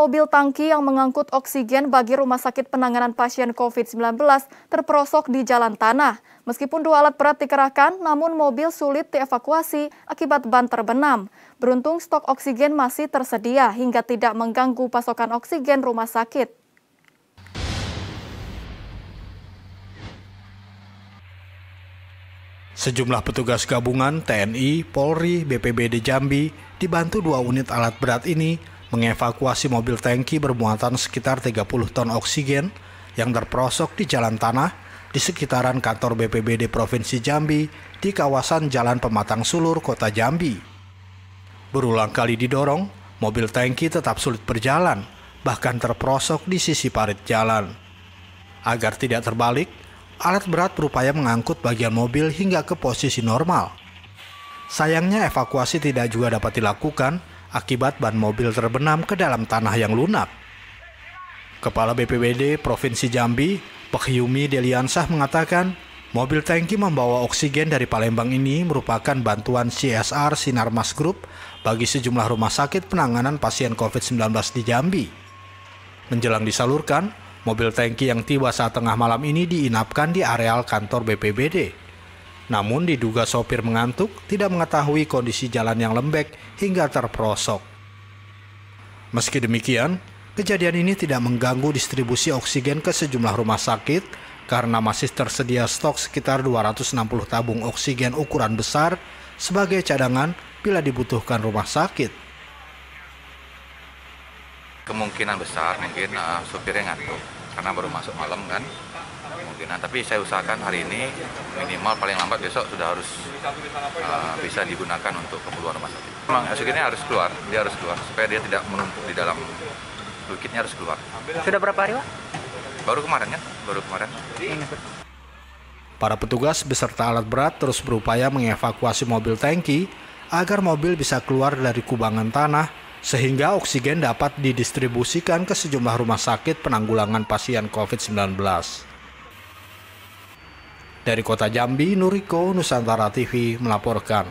Mobil tangki yang mengangkut oksigen bagi rumah sakit penanganan pasien COVID-19 terperosok di jalan tanah. Meskipun dua alat berat dikerahkan, namun mobil sulit dievakuasi akibat ban terbenam. Beruntung stok oksigen masih tersedia hingga tidak mengganggu pasokan oksigen rumah sakit. Sejumlah petugas gabungan TNI, Polri, BPBD Jambi dibantu dua unit alat berat ini mengevakuasi mobil tanki bermuatan sekitar 30 ton oksigen yang terperosok di jalan tanah di sekitaran kantor BPBD Provinsi Jambi di kawasan Jalan Pematang Sulur, Kota Jambi. Berulang kali didorong, mobil tanki tetap sulit berjalan, bahkan terperosok di sisi parit jalan. Agar tidak terbalik, alat berat berupaya mengangkut bagian mobil hingga ke posisi normal. Sayangnya evakuasi tidak juga dapat dilakukan akibat ban mobil terbenam ke dalam tanah yang lunak. Kepala BPBD Provinsi Jambi, Pekyumi Deliansah mengatakan, mobil tangki membawa oksigen dari Palembang ini merupakan bantuan CSR Sinarmas Group bagi sejumlah rumah sakit penanganan pasien COVID-19 di Jambi. Menjelang disalurkan, mobil tangki yang tiba saat tengah malam ini diinapkan di areal kantor BPBD. Namun diduga sopir mengantuk, tidak mengetahui kondisi jalan yang lembek hingga terperosok. Meski demikian, kejadian ini tidak mengganggu distribusi oksigen ke sejumlah rumah sakit karena masih tersedia stok sekitar 260 tabung oksigen ukuran besar sebagai cadangan bila dibutuhkan rumah sakit. Kemungkinan besar mungkin uh, eh, supirnya ngantuk karena baru masuk malam kan kemungkinan tapi saya usahakan hari ini minimal paling lambat besok sudah harus uh, bisa digunakan untuk keperluan rumah sakit memang oksigennya harus keluar dia harus keluar supaya dia tidak menumpuk di dalam fluidnya harus keluar sudah berapa hari pak baru kemarin ya baru kemarin Para petugas beserta alat berat terus berupaya mengevakuasi mobil tangki agar mobil bisa keluar dari kubangan tanah sehingga oksigen dapat didistribusikan ke sejumlah rumah sakit penanggulangan pasien COVID-19. Dari kota Jambi, Nuriko Nusantara TV melaporkan.